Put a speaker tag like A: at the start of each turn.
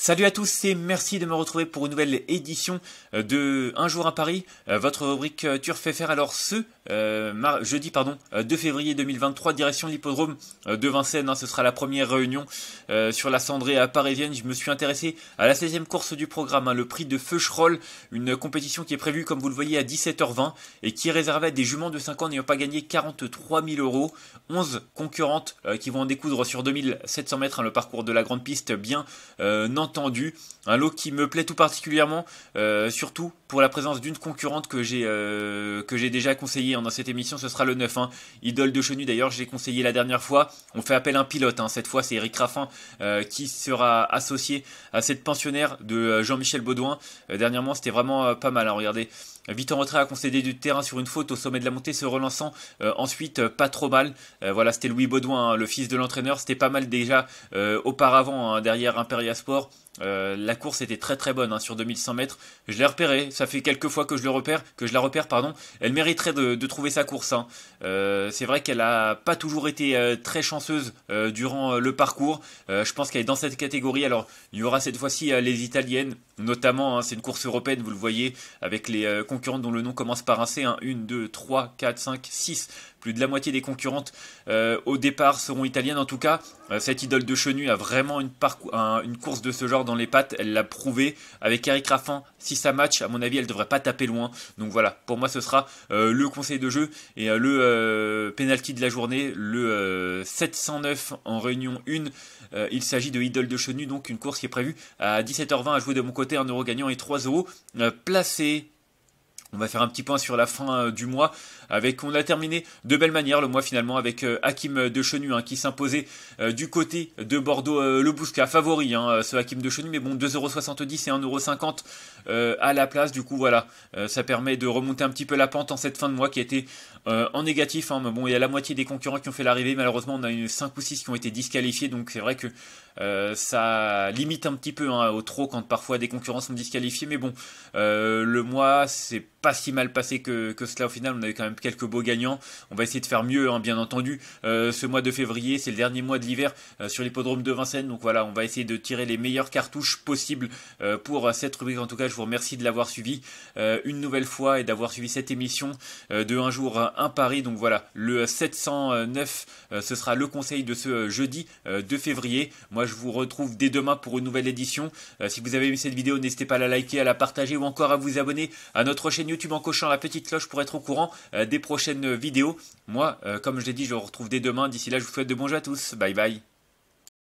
A: Salut à tous et merci de me retrouver pour une nouvelle édition euh, de Un jour à Paris, euh, votre rubrique euh, Turf faire Alors ce jeudi pardon, 2 février 2023, direction l'hippodrome de Vincennes, hein, ce sera la première réunion sur la cendrée parisienne. Je me suis intéressé à la 16e course du programme, hein, le prix de Feucherolles, une compétition qui est prévue comme vous le voyez à 17h20 et qui est réservée à des juments de 5 ans n'ayant pas gagné 43 000 euros. 11 concurrentes qui vont en découdre sur 2700 mètres, hein, le parcours de la grande piste bien non Tendu, Un lot qui me plaît tout particulièrement, euh, surtout pour la présence d'une concurrente que j'ai euh, que j'ai déjà conseillée hein, dans cette émission, ce sera le 9. Hein. Idole de Chenu d'ailleurs, j'ai conseillé la dernière fois. On fait appel à un pilote. Hein. Cette fois, c'est Eric Raffin euh, qui sera associé à cette pensionnaire de euh, Jean-Michel Baudouin. dernièrement, c'était vraiment pas mal. Hein. Regardez, vite en retrait à concéder du terrain sur une faute au sommet de la montée, se relançant ensuite pas trop mal. voilà, c'était Louis Baudouin, hein, le fils de l'entraîneur. C'était pas mal déjà auparavant derrière Imperia Sport. Euh, la course était très très bonne hein, sur 2100 mètres. Je l'ai repérée. Ça fait quelques fois que je le repère, que je la repère, pardon. Elle mériterait de, trouver sa course. Hein. Euh, c'est vrai qu'elle a pas toujours été euh, très chanceuse durant le parcours. je pense qu'elle est dans cette catégorie. Alors il y aura cette fois-ci les italiennes, notamment. Hein, c'est une course européenne, vous le voyez, avec les concurrentes dont le nom commence par un C. 1, 2, 3, 4, 5, 6 plus de la moitié des concurrentes euh, au départ seront italiennes. En tout cas, euh, cette idole de Chenu a vraiment une, course de ce genre dans les pattes. Elle l'a prouvé avec Eric Raffin. Si ça match, à mon avis, elle ne devrait pas taper loin. Donc voilà, pour moi, ce sera euh, le conseil de jeu et le penalty de la journée, le 709 en réunion 1. il s'agit de Idole de Chenu, donc une course qui est prévue à 17h20 à jouer de mon côté, 1 euro gagnant et 3 euros placés. On va faire un petit point sur la fin euh, du mois avec on a terminé de belle manière le mois finalement avec euh, Hakim de Chenu hein, qui s'imposait euh, du côté de Bordeaux le Bousca favori hein, ce Hakim de Chenu mais bon 2,70€ et 1,50€ à la place du coup voilà ça permet de remonter un petit peu la pente en cette fin de mois qui était en négatif hein, mais bon il y a la moitié des concurrents qui ont fait l'arrivée malheureusement on a eu 5 ou 6 qui ont été disqualifiés donc c'est vrai que euh, ça limite un petit peu hein, au trop quand parfois des concurrents sont disqualifiés, mais bon, euh, le mois, c'est pas si mal passé que, cela au final. On avait quand même quelques beaux gagnants. On va essayer de faire mieux, hein, bien entendu. Euh, ce mois de février, c'est le dernier mois de l'hiver sur l'hippodrome de Vincennes. Donc voilà, on va essayer de tirer les meilleures cartouches possibles pour cette rubrique. En tout cas, je vous remercie de l'avoir suivi une nouvelle fois et d'avoir suivi cette émission de un jour un pari. Donc voilà, le 709, ce sera le conseil de ce jeudi 2 février. Moi, je vous retrouve dès demain pour une nouvelle édition. Euh, si vous avez aimé cette vidéo, n'hésitez pas à la liker, à la partager ou encore à vous abonner à notre chaîne YouTube en cochant la petite cloche pour être au courant euh, des prochaines vidéos. Moi, euh, comme je l'ai dit, je vous retrouve dès demain. D'ici là, je vous souhaite de bons jeux à tous. Bye bye.